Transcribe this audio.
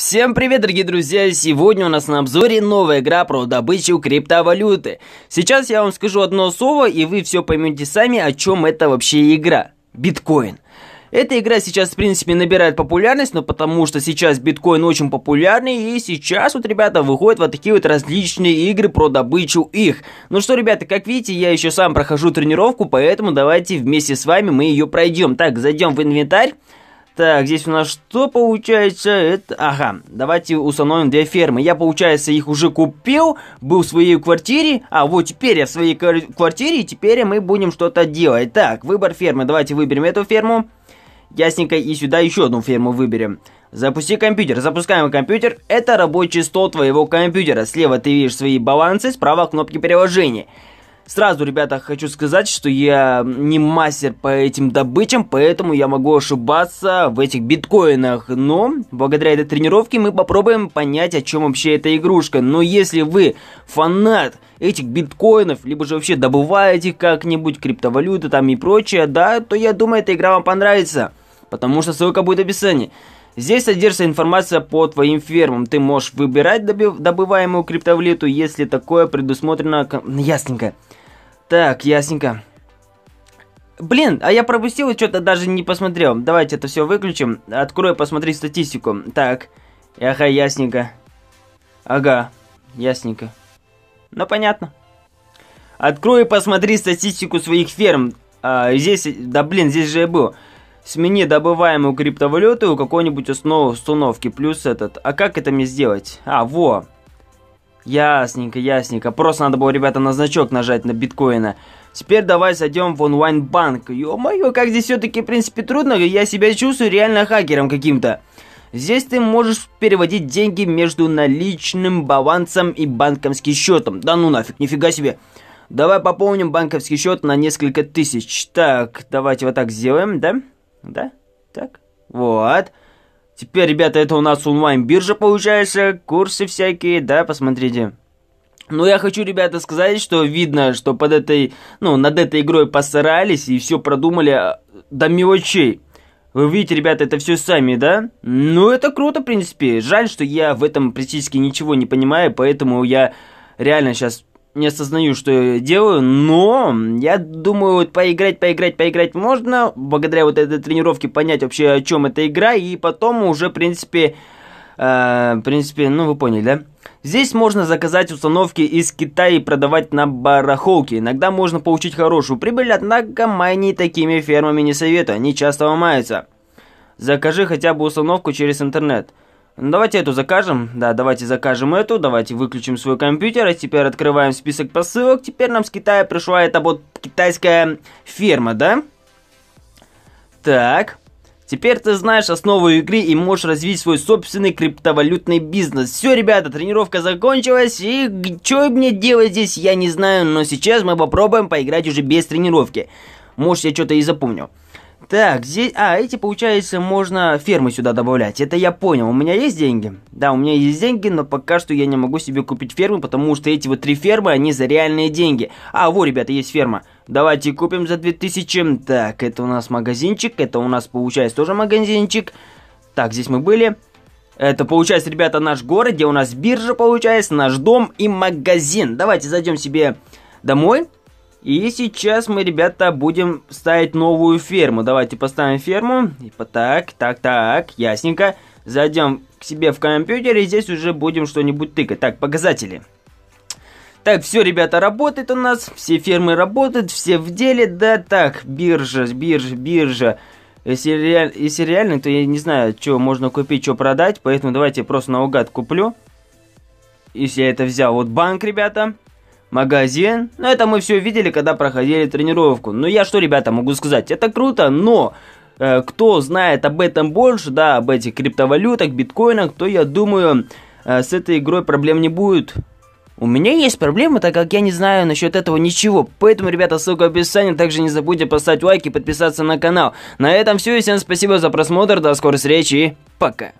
Всем привет, дорогие друзья! Сегодня у нас на обзоре новая игра про добычу криптовалюты. Сейчас я вам скажу одно слово, и вы все поймете сами, о чем это вообще игра. Биткоин. Эта игра сейчас, в принципе, набирает популярность, но потому что сейчас биткоин очень популярный, и сейчас вот, ребята, выходят вот такие вот различные игры про добычу их. Ну что, ребята, как видите, я еще сам прохожу тренировку, поэтому давайте вместе с вами мы ее пройдем. Так, зайдем в инвентарь. Так, здесь у нас что получается? Это... Ага, давайте установим две фермы. Я, получается, их уже купил, был в своей квартире. А, вот теперь я в своей квартире, и теперь мы будем что-то делать. Так, выбор фермы. Давайте выберем эту ферму. Ясненько, и сюда еще одну ферму выберем. Запусти компьютер. Запускаем компьютер. Это рабочий стол твоего компьютера. Слева ты видишь свои балансы, справа кнопки приложения. Сразу, ребята, хочу сказать, что я не мастер по этим добычам, поэтому я могу ошибаться в этих биткоинах. Но благодаря этой тренировке мы попробуем понять, о чем вообще эта игрушка. Но если вы фанат этих биткоинов, либо же вообще добываете как-нибудь криптовалюты там и прочее, да, то я думаю, эта игра вам понравится. Потому что ссылка будет в описании. Здесь содержится информация по твоим фермам. Ты можешь выбирать добываемую криптовалюту, если такое предусмотрено... Ясненько. Так, ясненько. Блин, а я пропустил что-то даже не посмотрел. Давайте это все выключим. Открою, посмотри статистику. Так. Ага, ясненько. Ага, ясненько. Ну, понятно. Открой и посмотри статистику своих ферм. А, здесь, да блин, здесь же я был. Смени добываемую криптовалюту у какой-нибудь основы установки, плюс этот. А как это мне сделать? А, во. Ясненько, ясненько. Просто надо было, ребята, на значок нажать на биткоина. Теперь давай зайдем в онлайн-банк. Ё-моё, как здесь все-таки, в принципе, трудно. Я себя чувствую реально хакером каким-то. Здесь ты можешь переводить деньги между наличным балансом и банковским счетом. Да ну нафиг, нифига себе. Давай пополним банковский счет на несколько тысяч. Так, давайте вот так сделаем, да? Да? Так? Вот. Теперь, ребята, это у нас онлайн-биржа получается, курсы всякие, да, посмотрите. Но ну, я хочу, ребята, сказать, что видно, что под этой, ну, над этой игрой постарались и все продумали а, до мелочей. Вы видите, ребята, это все сами, да? Ну, это круто, в принципе. Жаль, что я в этом практически ничего не понимаю, поэтому я реально сейчас не осознаю, что я делаю, но я думаю, вот поиграть, поиграть, поиграть можно, благодаря вот этой тренировке понять вообще, о чем эта игра, и потом уже, в принципе, э, в принципе, ну вы поняли, да? Здесь можно заказать установки из Китая и продавать на барахолке. Иногда можно получить хорошую прибыль, однако майни такими фермами не советую, они часто ломаются. Закажи хотя бы установку через интернет. Ну, давайте эту закажем. Да, давайте закажем эту. Давайте выключим свой компьютер. А теперь открываем список посылок. Теперь нам с Китая пришла эта вот китайская ферма, да? Так. Теперь ты знаешь основу игры и можешь развить свой собственный криптовалютный бизнес. Все, ребята, тренировка закончилась, и что мне делать здесь, я не знаю, но сейчас мы попробуем поиграть уже без тренировки. Может, я что-то и запомню. Так, здесь... А, эти, получается, можно фермы сюда добавлять. Это я понял. У меня есть деньги? Да, у меня есть деньги, но пока что я не могу себе купить фермы, потому что эти вот три фермы, они за реальные деньги. А, вот, ребята, есть ферма. Давайте купим за 2000. Так, это у нас магазинчик. Это у нас, получается, тоже магазинчик. Так, здесь мы были. Это получается, ребята, наш город, где у нас биржа получается, наш дом и магазин. Давайте зайдем себе домой. И сейчас мы, ребята, будем ставить новую ферму. Давайте поставим ферму. Так, так, так, ясненько. Зайдем к себе в компьютер и здесь уже будем что-нибудь тыкать. Так, показатели. Так, все, ребята, работает у нас. Все фермы работают, все в деле. Да, так, биржа, биржа, биржа. Если, реаль... Если реально, то я не знаю, что можно купить, что продать. Поэтому давайте я просто наугад куплю. Если я это взял. Вот банк, ребята. Ребята. Магазин? Ну, это мы все видели, когда проходили тренировку. Ну, я что, ребята, могу сказать? Это круто, но э, кто знает об этом больше, да, об этих криптовалютах, биткоинах, то, я думаю, э, с этой игрой проблем не будет. У меня есть проблемы, так как я не знаю насчет этого ничего. Поэтому, ребята, ссылка в описании. Также не забудьте поставить лайк и подписаться на канал. На этом все. И всем спасибо за просмотр. До скорой встречи. Пока.